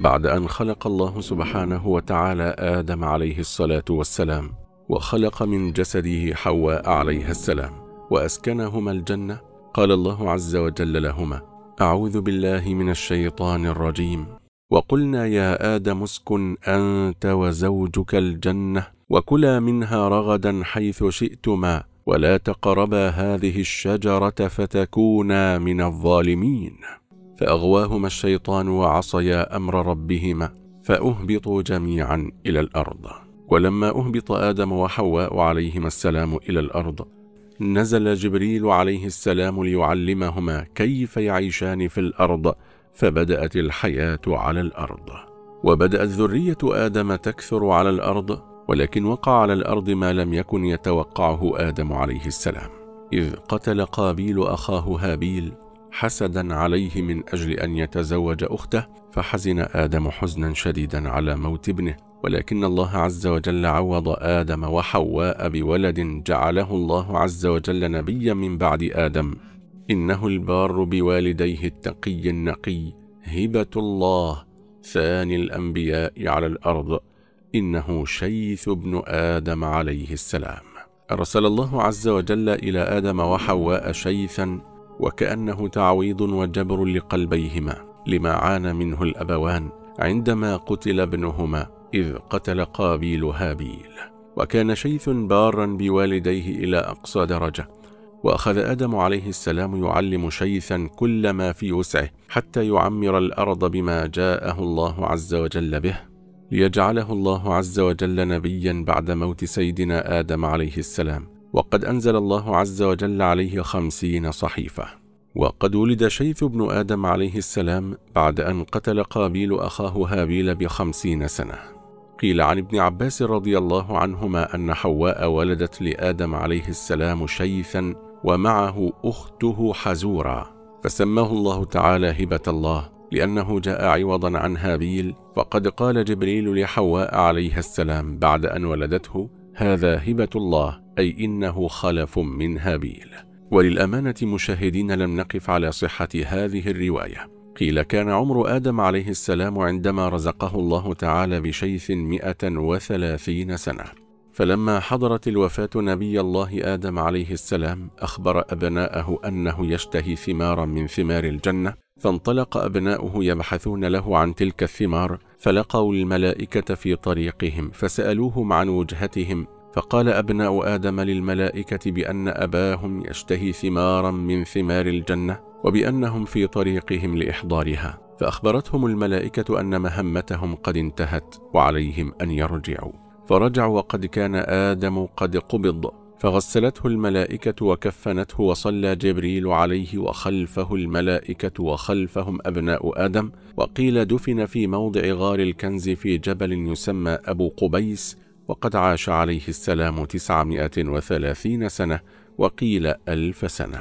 بعد أن خلق الله سبحانه وتعالى آدم عليه الصلاة والسلام وخلق من جسده حواء عليها السلام وأسكنهما الجنة قال الله عز وجل لهما أعوذ بالله من الشيطان الرجيم وقلنا يا آدم اسكن أنت وزوجك الجنة وكلا منها رغدا حيث شئتما ولا تقربا هذه الشجرة فتكونا من الظالمين فأغواهما الشيطان وعصيا أمر ربهما فأهبطوا جميعا إلى الأرض ولما أهبط آدم وحواء عليهما السلام إلى الأرض نزل جبريل عليه السلام ليعلمهما كيف يعيشان في الأرض فبدأت الحياة على الأرض وبدأت ذرية آدم تكثر على الأرض ولكن وقع على الأرض ما لم يكن يتوقعه آدم عليه السلام إذ قتل قابيل أخاه هابيل حسدا عليه من اجل ان يتزوج اخته فحزن ادم حزنا شديدا على موت ابنه ولكن الله عز وجل عوض ادم وحواء بولد جعله الله عز وجل نبيا من بعد ادم انه البار بوالديه التقي النقي هبه الله ثاني الانبياء على الارض انه شيث بن ادم عليه السلام ارسل الله عز وجل الى ادم وحواء شيثا وكأنه تعويض وجبر لقلبيهما لما عانى منه الأبوان عندما قتل ابنهما إذ قتل قابيل هابيل وكان شيث بارا بوالديه إلى أقصى درجة وأخذ آدم عليه السلام يعلم شيثا كل ما في وسعه حتى يعمر الأرض بما جاءه الله عز وجل به ليجعله الله عز وجل نبيا بعد موت سيدنا آدم عليه السلام وقد أنزل الله عز وجل عليه خمسين صحيفة وقد ولد شيث بن آدم عليه السلام بعد أن قتل قابيل أخاه هابيل بخمسين سنة قيل عن ابن عباس رضي الله عنهما أن حواء ولدت لآدم عليه السلام شيثا ومعه أخته حزورا فسماه الله تعالى هبة الله لأنه جاء عوضا عن هابيل فقد قال جبريل لحواء عليها السلام بعد أن ولدته هذا هبة الله أي إنه خلف من هابيل وللأمانة مشاهدين لم نقف على صحة هذه الرواية قيل كان عمر آدم عليه السلام عندما رزقه الله تعالى بشيث مئة وثلاثين سنة فلما حضرت الوفاة نبي الله آدم عليه السلام أخبر أبناءه أنه يشتهي ثمارا من ثمار الجنة فانطلق أبناؤه يبحثون له عن تلك الثمار فلقوا الملائكة في طريقهم فسألوهم عن وجهتهم فقال أبناء آدم للملائكة بأن أباهم يشتهي ثمارا من ثمار الجنة وبأنهم في طريقهم لإحضارها فأخبرتهم الملائكة أن مهمتهم قد انتهت وعليهم أن يرجعوا فرجعوا وقد كان آدم قد قبض فغسلته الملائكة وكفنته وصلى جبريل عليه وخلفه الملائكة وخلفهم أبناء آدم وقيل دفن في موضع غار الكنز في جبل يسمى أبو قبيس وقد عاش عليه السلام تسعمائة وثلاثين سنة وقيل ألف سنة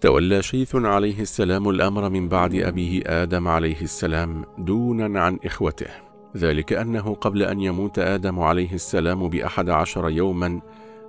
تولى شيث عليه السلام الأمر من بعد أبيه آدم عليه السلام دونا عن إخوته ذلك أنه قبل أن يموت آدم عليه السلام بأحد عشر يوما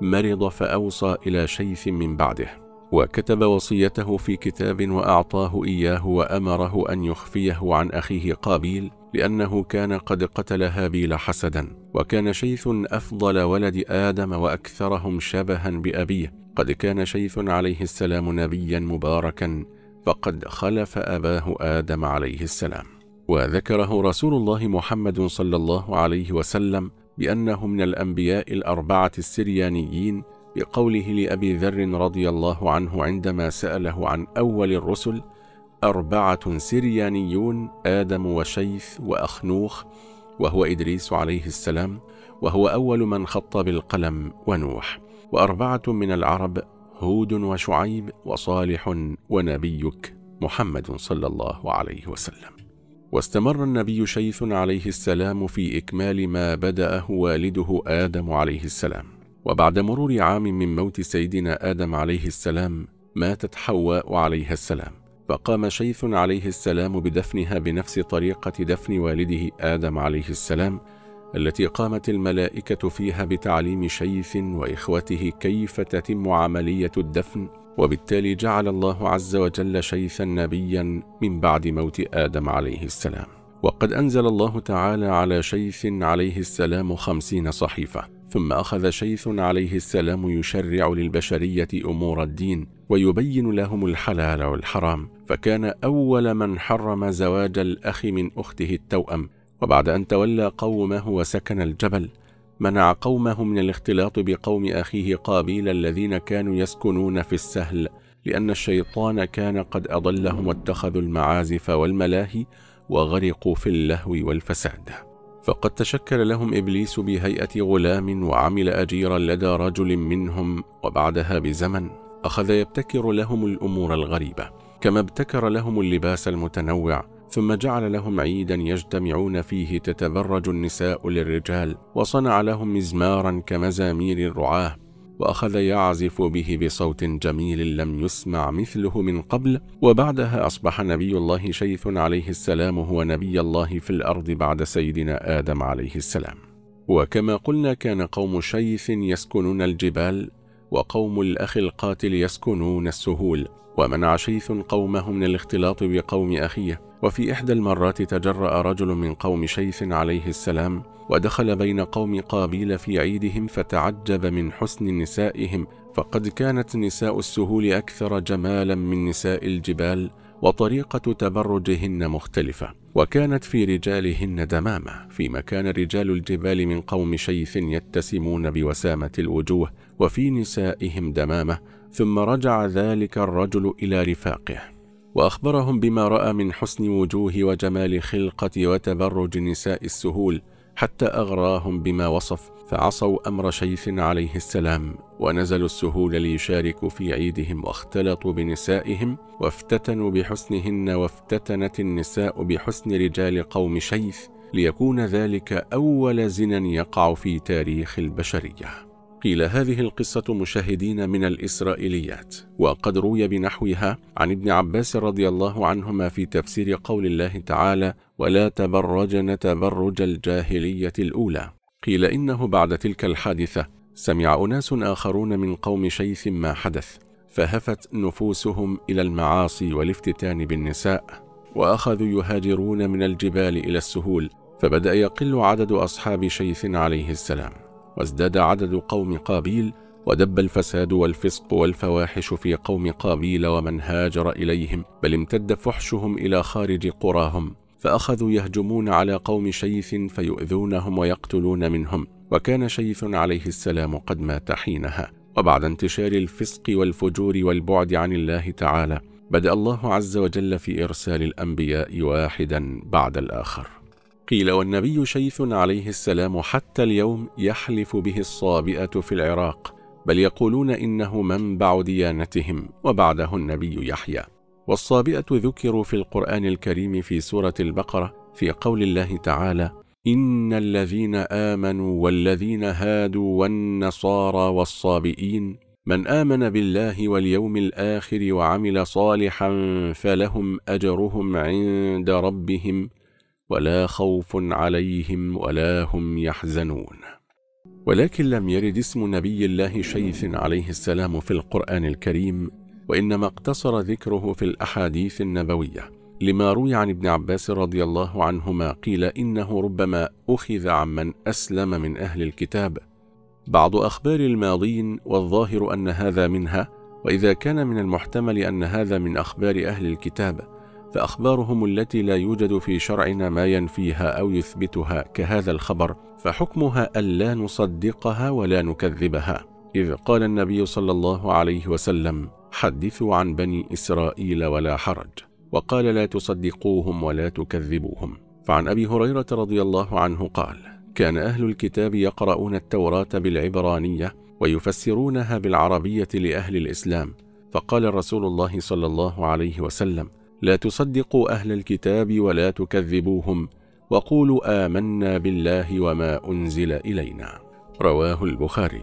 مرض فأوصى إلى شيث من بعده وكتب وصيته في كتاب وأعطاه إياه وأمره أن يخفيه عن أخيه قابيل لأنه كان قد قتل هابيل حسدا وكان شيث أفضل ولد آدم وأكثرهم شبها بأبيه قد كان شيث عليه السلام نبيا مباركا فقد خلف أباه آدم عليه السلام وذكره رسول الله محمد صلى الله عليه وسلم بأنه من الأنبياء الأربعة السريانيين بقوله لأبي ذر رضي الله عنه عندما سأله عن أول الرسل أربعة سريانيون آدم وشيث وأخنوخ وهو إدريس عليه السلام وهو أول من خط بالقلم ونوح وأربعة من العرب هود وشعيب وصالح ونبيك محمد صلى الله عليه وسلم واستمر النبي شيث عليه السلام في إكمال ما بدأه والده آدم عليه السلام وبعد مرور عام من موت سيدنا آدم عليه السلام ماتت حواء عليها السلام فقام شيث عليه السلام بدفنها بنفس طريقة دفن والده آدم عليه السلام التي قامت الملائكة فيها بتعليم شيث وإخوته كيف تتم عملية الدفن وبالتالي جعل الله عز وجل شيثا نبيا من بعد موت آدم عليه السلام وقد أنزل الله تعالى على شيث عليه السلام خمسين صحيفة ثم أخذ شيث عليه السلام يشرع للبشرية أمور الدين ويبين لهم الحلال والحرام فكان أول من حرم زواج الأخ من أخته التوأم وبعد أن تولى قومه وسكن الجبل منع قومه من الاختلاط بقوم أخيه قابيل الذين كانوا يسكنون في السهل لأن الشيطان كان قد أضلهم واتخذوا المعازف والملاهي وغرقوا في اللهو والفساد فقد تشكل لهم إبليس بهيئة غلام وعمل أجيرا لدى رجل منهم وبعدها بزمن أخذ يبتكر لهم الأمور الغريبة كما ابتكر لهم اللباس المتنوع ثم جعل لهم عيدا يجتمعون فيه تتبرج النساء للرجال وصنع لهم مزمارا كمزامير الرعاه وأخذ يعزف به بصوت جميل لم يسمع مثله من قبل وبعدها أصبح نبي الله شيث عليه السلام هو نبي الله في الأرض بعد سيدنا آدم عليه السلام وكما قلنا كان قوم شيث يسكنون الجبال وقوم الأخ القاتل يسكنون السهول ومنع شيث قومه من الاختلاط بقوم أخيه وفي إحدى المرات تجرأ رجل من قوم شيث عليه السلام ودخل بين قوم قابيل في عيدهم فتعجب من حسن نسائهم فقد كانت نساء السهول أكثر جمالا من نساء الجبال وطريقة تبرجهن مختلفة وكانت في رجالهن دمامة فيما كان رجال الجبال من قوم شيث يتسمون بوسامة الوجوه وفي نسائهم دمامة ثم رجع ذلك الرجل إلى رفاقه وأخبرهم بما رأى من حسن وجوه وجمال خلقة وتبرج نساء السهول حتى أغراهم بما وصف فعصوا أمر شيث عليه السلام ونزلوا السهول ليشاركوا في عيدهم واختلطوا بنسائهم وافتتنوا بحسنهن وافتتنت النساء بحسن رجال قوم شيث ليكون ذلك أول زنا يقع في تاريخ البشرية قيل هذه القصة مشاهدين من الإسرائيليات وقد روي بنحوها عن ابن عباس رضي الله عنهما في تفسير قول الله تعالى ولا تبرجن تبرج الجاهلية الأولى قيل إنه بعد تلك الحادثة سمع أناس آخرون من قوم شيث ما حدث فهفت نفوسهم إلى المعاصي والافتتان بالنساء وأخذوا يهاجرون من الجبال إلى السهول فبدأ يقل عدد أصحاب شيث عليه السلام وازداد عدد قوم قابيل ودب الفساد والفسق والفواحش في قوم قابيل ومن هاجر إليهم بل امتد فحشهم إلى خارج قراهم فأخذوا يهجمون على قوم شيث فيؤذونهم ويقتلون منهم وكان شيث عليه السلام قد مات حينها وبعد انتشار الفسق والفجور والبعد عن الله تعالى بدأ الله عز وجل في إرسال الأنبياء واحدا بعد الآخر قيل والنبي شيث عليه السلام حتى اليوم يحلف به الصابئة في العراق بل يقولون إنه منبع ديانتهم وبعده النبي يحيى والصابئة ذكروا في القرآن الكريم في سورة البقرة في قول الله تعالى إن الذين آمنوا والذين هادوا والنصارى والصابئين من آمن بالله واليوم الآخر وعمل صالحا فلهم أجرهم عند ربهم ولا خوف عليهم ولا هم يحزنون ولكن لم يرد اسم نبي الله شيث عليه السلام في القرآن الكريم وإنما اقتصر ذكره في الأحاديث النبوية لما روي عن ابن عباس رضي الله عنهما قيل إنه ربما أخذ عمن أسلم من أهل الكتاب بعض أخبار الماضين والظاهر أن هذا منها وإذا كان من المحتمل أن هذا من أخبار أهل الكتاب فأخبارهم التي لا يوجد في شرعنا ما ينفيها أو يثبتها كهذا الخبر فحكمها ألا نصدقها ولا نكذبها إذ قال النبي صلى الله عليه وسلم حدثوا عن بني إسرائيل ولا حرج وقال لا تصدقوهم ولا تكذبوهم فعن أبي هريرة رضي الله عنه قال كان أهل الكتاب يقرؤون التوراة بالعبرانية ويفسرونها بالعربية لأهل الإسلام فقال رسول الله صلى الله عليه وسلم لا تصدقوا أهل الكتاب ولا تكذبوهم وقولوا آمنا بالله وما أنزل إلينا رواه البخاري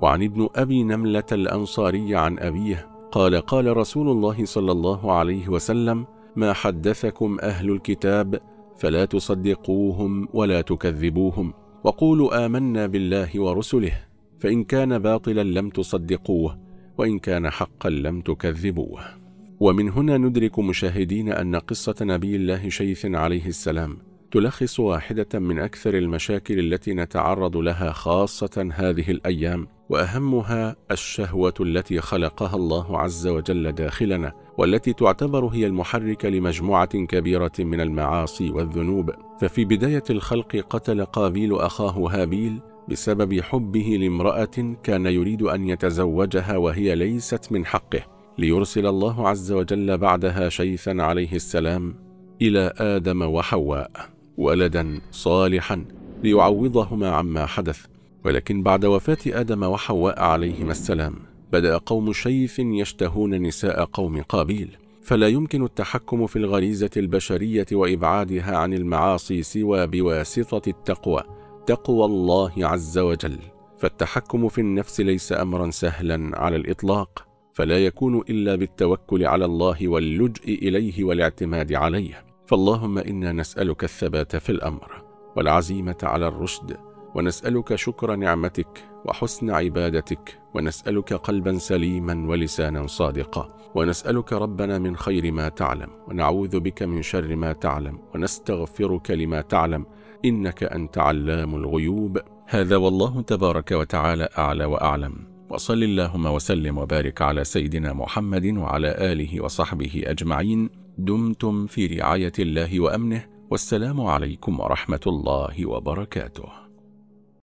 وعن ابن أبي نملة الأنصاري عن أبيه قال قال رسول الله صلى الله عليه وسلم ما حدثكم أهل الكتاب فلا تصدقوهم ولا تكذبوهم وقولوا آمنا بالله ورسله فإن كان باطلا لم تصدقوه وإن كان حقا لم تكذبوه ومن هنا ندرك مشاهدين أن قصة نبي الله شيث عليه السلام تلخص واحدة من أكثر المشاكل التي نتعرض لها خاصة هذه الأيام وأهمها الشهوة التي خلقها الله عز وجل داخلنا والتي تعتبر هي المحرك لمجموعة كبيرة من المعاصي والذنوب ففي بداية الخلق قتل قابيل أخاه هابيل بسبب حبه لامرأة كان يريد أن يتزوجها وهي ليست من حقه ليرسل الله عز وجل بعدها شيثا عليه السلام إلى آدم وحواء ولدا صالحا ليعوضهما عما حدث ولكن بعد وفاة آدم وحواء عليهما السلام بدأ قوم شيث يشتهون نساء قوم قابيل فلا يمكن التحكم في الغريزة البشرية وإبعادها عن المعاصي سوى بواسطة التقوى تقوى الله عز وجل فالتحكم في النفس ليس أمرا سهلا على الإطلاق فلا يكون إلا بالتوكل على الله واللجئ إليه والاعتماد عليه فاللهم إنا نسألك الثبات في الأمر والعزيمة على الرشد ونسألك شكر نعمتك وحسن عبادتك ونسألك قلبا سليما ولسانا صادقا ونسألك ربنا من خير ما تعلم ونعوذ بك من شر ما تعلم ونستغفرك لما تعلم إنك أنت علام الغيوب هذا والله تبارك وتعالى أعلى وأعلم وصل اللهم وسلم وبارك على سيدنا محمد وعلى آله وصحبه أجمعين دمتم في رعاية الله وأمنه والسلام عليكم ورحمة الله وبركاته